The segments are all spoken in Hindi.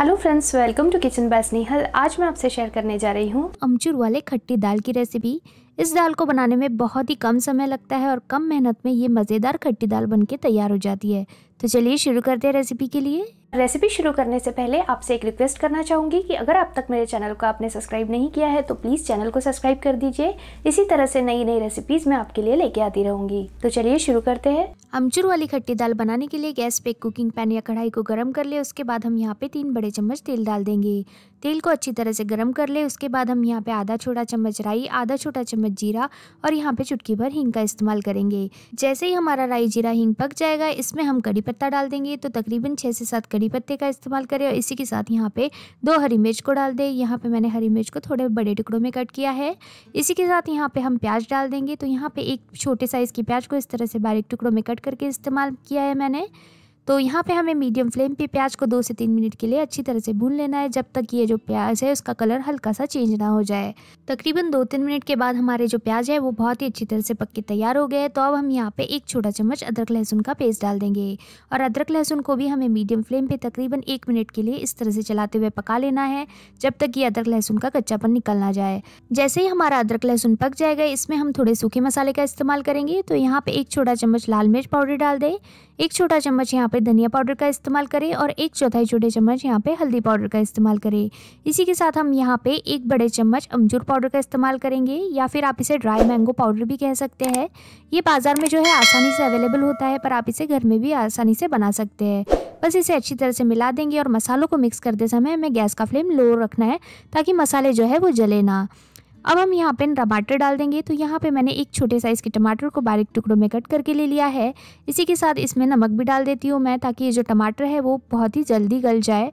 hello friends welcome to kitchen by Snehal आज मैं आपसे शेयर करने जा रही हूँ अमचूर वाले खट्टी दाल की रेसिपी इस दाल को बनाने में बहुत ही कम समय लगता है और कम मेहनत में ये मज़ेदार खट्टी दाल बन के तैयार हो जाती है तो चलिए शुरू करते हैं रेसिपी के लिए रेसिपी शुरू करने से पहले आपसे एक रिक्वेस्ट करना चाहूँगी कि अगर अब तक मेरे चैनल को आपने सब्सक्राइब नहीं किया है तो प्लीज़ चैनल को सब्सक्राइब कर दीजिए इसी तरह से नई नई रेसिपीज़ मैं आपके लिए लेके आती रहूँगी तो चलिए शुरू करते हैं अमचूर वाली खट्टी दाल बनाने के लिए गैस पे कुकिंग पैन या कढ़ाई को गर्म कर ले उसके बाद हम यहाँ पे तीन बड़े चम्मच तेल डाल देंगे तेल को अच्छी तरह से गर्म कर ले उसके बाद हम यहाँ पे आधा छोटा चम्मच राई आधा छोटा चम्मच जीरा और यहाँ पे चुटकी भर हींग का इस्तेमाल करेंगे जैसे ही हमारा राई जीरा हींग पक जाएगा इसमें हम कड़ी पत्ता डाल देंगे तो तकरीबन छः से सात कड़ी पत्ते का इस्तेमाल करें और इसी के साथ यहाँ पे दो हरी मिर्च को डाल दें यहाँ पे मैंने हरी मिर्च को थोड़े बड़े टुकड़ों में कट किया है इसी के साथ यहाँ पे हम प्याज डाल देंगे तो यहाँ पे एक छोटे साइज़ की प्याज को इस तरह से बारीक टुकड़ों में कट करके इस्तेमाल किया है मैंने तो यहाँ पे हमें मीडियम फ्लेम पे प्याज को दो से तीन मिनट के लिए अच्छी तरह से भून लेना है जब तक ये जो प्याज है उसका कलर हल्का सा चेंज ना हो जाए तकरीबन दो तीन मिनट के बाद हमारे जो प्याज है वो बहुत ही अच्छी तरह से पक के तैयार हो गए तो अब हम यहाँ पे एक छोटा चम्मच अदरक लहसुन का पेस्ट डाल देंगे और अदरक लहसुन को भी हमें मीडियम फ्लेम पे तकरीबन एक मिनट के लिए इस तरह से चलाते हुए पका लेना है जब तक ये अदरक लहसुन का कच्चापन निकल ना जाए जैसे ही हमारा अदरक लहसुन पक जाएगा इसमें हम थोड़े सूखे मसाले का इस्तेमाल करेंगे तो यहाँ पे एक छोटा चम्मच लाल मिर्च पाउडर डाल दें एक छोटा चम्मच यहाँ पे धनिया पाउडर का इस्तेमाल करें और एक चौथाई छोटे चम्मच यहाँ पे हल्दी पाउडर का इस्तेमाल करें इसी के साथ हम यहाँ पे एक बड़े चम्मच अमजूर पाउडर का इस्तेमाल करेंगे या फिर आप इसे ड्राई मैंगो पाउडर भी कह सकते हैं ये बाज़ार में जो है आसानी से अवेलेबल होता है पर आप इसे घर में भी आसानी से बना सकते हैं बस इसे अच्छी तरह से मिला देंगे और मसालों को मिक्स करते समय हमें गैस का फ्लेम लो रखना है ताकि मसाले जो है वो जले ना अब हम यहाँ पे टमाटर डाल देंगे तो यहाँ पे मैंने एक छोटे साइज़ के टमाटर को बारीक टुकड़ों में कट करके ले लिया है इसी के साथ इसमें नमक भी डाल देती हूँ मैं ताकि ये जो टमाटर है वो बहुत ही जल्दी गल जाए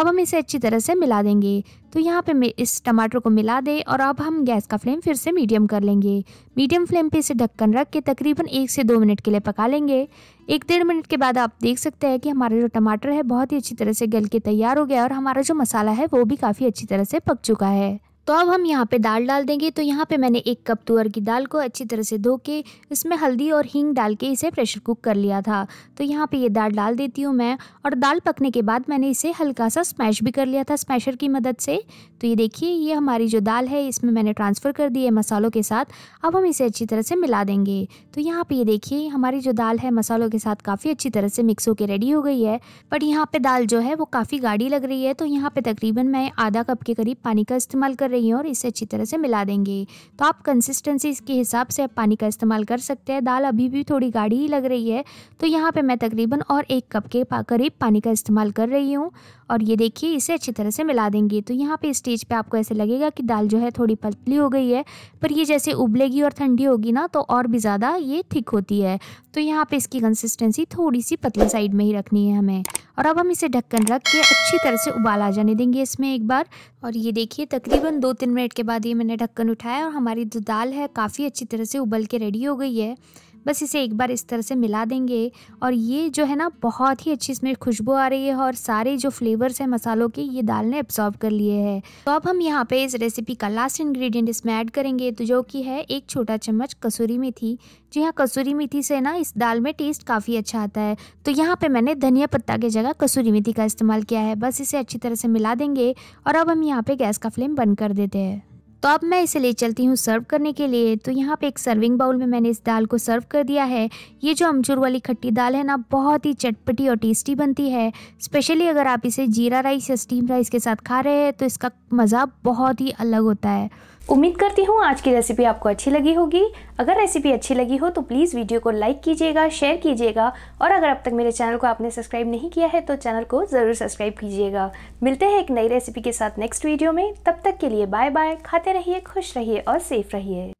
अब हम इसे अच्छी तरह से मिला देंगे तो यहाँ पे इस टमाटर को मिला दें और अब हम गैस का फ्लेम फिर से मीडियम कर लेंगे मीडियम फ्लेम पे इसे ढक्कन रख के तकरीबन एक से दो मिनट के लिए पका लेंगे एक डेढ़ मिनट के बाद आप देख सकते हैं कि हमारा जो टमाटर है बहुत ही अच्छी तरह से गल के तैयार हो गया और हमारा जो मसाला है वो भी काफ़ी अच्छी तरह से पक चुका है तो अब हम यहाँ पे दाल डाल देंगे तो यहाँ पे मैंने एक कप तुअर की दाल को अच्छी तरह से धो के इसमें हल्दी और हींग डाल के इसे प्रेशर कुक कर लिया था तो यहाँ पे ये दाल डाल देती हूँ मैं और दाल पकने के बाद मैंने इसे हल्का सा स्मैश भी कर लिया था स्मैशर की मदद से तो ये देखिए ये हमारी जो दाल है इसमें मैंने ट्रांसफ़र कर दी है मसालों के साथ अब हम इसे अच्छी तरह से मिला देंगे तो यहाँ पर ये देखिए हमारी जो दाल है मसालों के साथ काफ़ी अच्छी तरह से मिक्स होकर रेडी हो गई है बट यहाँ पर दाल जो है वो काफ़ी गाढ़ी लग रही है तो यहाँ पर तकरीबन मैं आधा कप के करीब पानी का इस्तेमाल कर रही हैं और इसे अच्छी तरह से मिला देंगे तो आप कंसिस्टेंसी के हिसाब से आप पानी का इस्तेमाल कर सकते हैं दाल अभी भी थोड़ी गाढ़ी ही लग रही है तो यहाँ पर मैं तकरीबन और एक कप के करीब पानी का इस्तेमाल कर रही हूँ और ये देखिए इसे अच्छी तरह से मिला देंगे तो यहाँ पे स्टेज पे आपको ऐसे लगेगा कि दाल जो है थोड़ी पतली हो गई है पर ये जैसे उबलेगी और ठंडी होगी ना तो और भी ज़्यादा ये ठीक होती है तो यहाँ पे इसकी कंसिस्टेंसी थोड़ी सी पतली साइड में ही रखनी है हमें और अब हम इसे ढक्कन रख के अच्छी तरह से उबाल आ जाने देंगे इसमें एक बार और ये देखिए तकरीबन दो तीन मिनट के बाद ये मैंने ढक्कन उठाया और हमारी जो दाल है काफ़ी अच्छी तरह से उबल के रेडी हो गई है बस इसे एक बार इस तरह से मिला देंगे और ये जो है ना बहुत ही अच्छी इसमें खुशबू आ रही है और सारे जो फ्लेवर्स हैं मसालों के ये दाल ने एब्जॉर्व कर लिए है तो अब हम यहाँ पे इस रेसिपी का लास्ट इंग्रेडिएंट इसमें ऐड करेंगे तो जो कि है एक छोटा चम्मच कसूरी मेथी जी हाँ कसूरी मेथी से ना इस दाल में टेस्ट काफ़ी अच्छा आता है तो यहाँ पे मैंने धनिया पत्ता की जगह कसूरी मेथी का इस्तेमाल किया है बस इसे अच्छी तरह से मिला देंगे और अब हम यहाँ पे गैस का फ्लेम बंद कर देते हैं तो अब मैं इसे ले चलती हूँ सर्व करने के लिए तो यहाँ पे एक सर्विंग बाउल में मैंने इस दाल को सर्व कर दिया है ये जो अमचूर वाली खट्टी दाल है ना बहुत ही चटपटी और टेस्टी बनती है स्पेशली अगर आप इसे जीरा राइस या स्टीम राइस के साथ खा रहे हैं तो इसका मज़ा बहुत ही अलग होता है उम्मीद करती हूँ आज की रेसिपी आपको अच्छी लगी होगी अगर रेसिपी अच्छी लगी हो तो प्लीज़ वीडियो को लाइक कीजिएगा शेयर कीजिएगा और अगर अब तक मेरे चैनल को आपने सब्सक्राइब नहीं किया है तो चैनल को ज़रूर सब्सक्राइब कीजिएगा मिलते हैं एक नई रेसिपी के साथ नेक्स्ट वीडियो में तब तक के लिए बाय बाय खाते रहिए खुश रहिए और सेफ रहिए